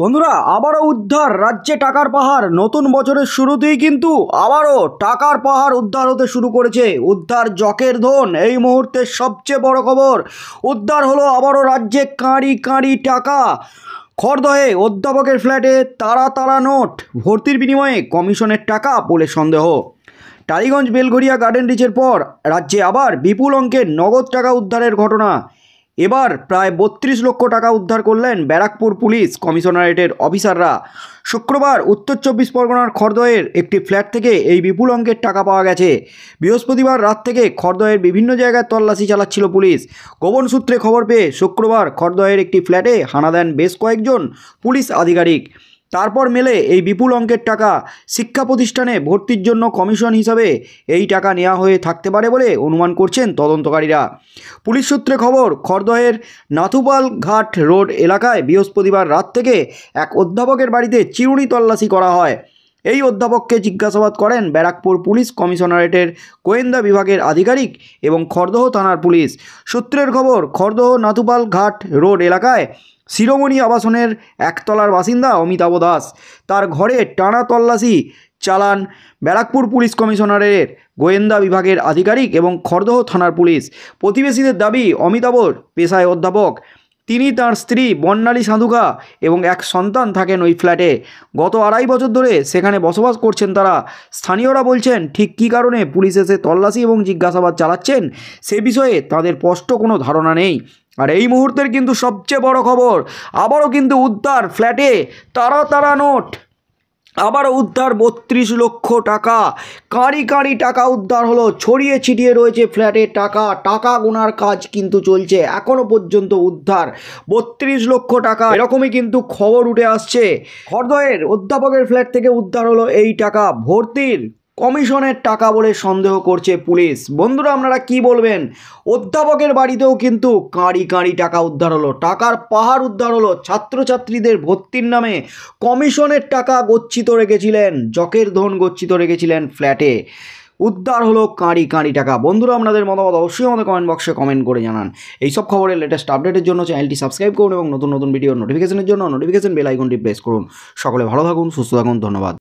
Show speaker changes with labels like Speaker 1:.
Speaker 1: বন্ধুরা আবারও উদ্ধার রাজ্যে টাকার পাহাড় নতুন বছরের শুরুতেই কিন্তু আবারও টাকার পাহাড় উদ্ধার হতে শুরু করেছে উদ্ধার জকের ধন এই মুহূর্তে সবচেয়ে বড় খবর উদ্ধার হলো আবারও রাজ্যে কাঁড়ি কাঁড়ি টাকা খরদহে অধ্যাপকের ফ্ল্যাটে তারা তারা নোট ভর্তির বিনিময়ে কমিশনের টাকা বলে সন্দেহ টালিগঞ্জ বেলঘরিয়া গার্ডেন রিচের পর রাজ্যে আবার বিপুল অঙ্কের নগদ টাকা উদ্ধারের ঘটনা এবার প্রায় বত্রিশ লক্ষ টাকা উদ্ধার করলেন ব্যারাকপুর পুলিশ কমিশনারেটের অফিসাররা শুক্রবার উত্তর চব্বিশ পরগনার খরদয়ের একটি ফ্ল্যাট থেকে এই বিপুল অঙ্কের টাকা পাওয়া গেছে বৃহস্পতিবার রাত থেকে খরদয়ের বিভিন্ন জায়গায় তল্লাশি চালাচ্ছিল পুলিশ গোপন সূত্রে খবর পেয়ে শুক্রবার খরদয়ের একটি ফ্ল্যাটে হানা দেন বেশ কয়েকজন পুলিশ আধিকারিক তারপর মেলে এই বিপুল অঙ্কের টাকা শিক্ষা প্রতিষ্ঠানে ভর্তির জন্য কমিশন হিসাবে এই টাকা নেওয়া হয়ে থাকতে পারে বলে অনুমান করছেন তদন্তকারীরা পুলিশ সূত্রে খবর খরদহের নাথুপাল ঘাট রোড এলাকায় বৃহস্পতিবার রাত থেকে এক অধ্যাপকের বাড়িতে চিরুনি তল্লাশি করা হয় এই অধ্যাপককে জিজ্ঞাসাবাদ করেন ব্যারাকপুর পুলিশ কমিশনারেটের গোয়েন্দা বিভাগের আধিকারিক এবং খড়দহ থানার পুলিশ সূত্রের খবর খড়দহ নাথুপাল ঘাট রোড এলাকায় শিরোমণি আবাসনের একতলার বাসিন্দা অমিতাভ দাস তার ঘরে টানা তল্লাশি চালান ব্যারাকপুর পুলিশ কমিশনারের গোয়েন্দা বিভাগের আধিকারিক এবং খড়দহ থানার পুলিশ প্রতিবেশীদের দাবি অমিতাভর পেশায় অধ্যাপক তিনি তার স্ত্রী বন্যালী সাধুকা এবং এক সন্তান থাকেন ওই ফ্ল্যাটে গত আড়াই বছর ধরে সেখানে বসবাস করছেন তারা স্থানীয়রা বলছেন ঠিক কী কারণে পুলিশ এসে তল্লাশি এবং জিজ্ঞাসাবাদ চালাচ্ছেন সে বিষয়ে তাদের স্পষ্ট কোনো ধারণা নেই আর এই মুহূর্তের কিন্তু সবচেয়ে বড় খবর আবারও কিন্তু উদ্ধার ফ্ল্যাটে তারা তারা নোট আবার উদ্ধার বত্রিশ লক্ষ টাকা কাঁড়ি কাঁড়ি টাকা উদ্ধার হলো ছড়িয়ে ছিটিয়ে রয়েছে ফ্ল্যাটে টাকা টাকা গোনার কাজ কিন্তু চলছে এখনও পর্যন্ত উদ্ধার বত্রিশ লক্ষ টাকা এরকমই কিন্তু খবর উঠে আসছে হরদয়ের অধ্যাপকের ফ্ল্যাট থেকে উদ্ধার হলো এই টাকা ভর্তির কমিশনের টাকা বলে সন্দেহ করছে পুলিশ বন্ধুরা আপনারা কি বলবেন অধ্যাপকের বাড়িতেও কিন্তু কাঁড়ি কাঁড়ি টাকা উদ্ধার হলো টাকার পাহাড় উদ্ধার হলো ছাত্রছাত্রীদের ভর্তির নামে কমিশনের টাকা গচ্ছিত রেখেছিলেন জকের ধন গচ্ছিত রেখেছিলেন ফ্ল্যাটে উদ্ধার হলো কাঁড়ি কাঁড়ি টাকা বন্ধুরা আপনাদের মতামত অবশ্যই আমাদের কমেন্ট বক্সে কমেন্ট করে জানান এই সব খবরের লেটেস্ট আপডেটের জন্য চ্যানেলটি সাবস্ক্রাইব করুন এবং নতুন নতুন ভিডিও নোটিফিকেশনের জন্য নোটিফিকেশন বেল আইকনটি প্রেস করুন সকলে ভালো থাকুন সুস্থ থাকুন ধন্যবাদ